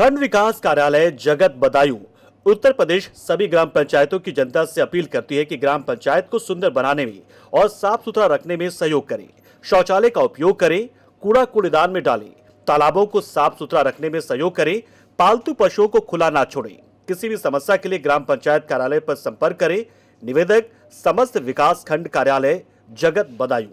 खंड विकास कार्यालय जगत बदायूं उत्तर प्रदेश सभी ग्राम पंचायतों की जनता से अपील करती है कि ग्राम पंचायत को सुंदर बनाने में और साफ सुथरा रखने में सहयोग करें शौचालय का उपयोग करें कूड़ा कूड़ेदान में डालें तालाबों को साफ सुथरा रखने में सहयोग करें पालतू पशुओं को खुला ना छोड़े किसी भी समस्या के लिए ग्राम पंचायत कार्यालय पर संपर्क करें निवेदक समस्त विकास खंड कार्यालय जगत बदायूं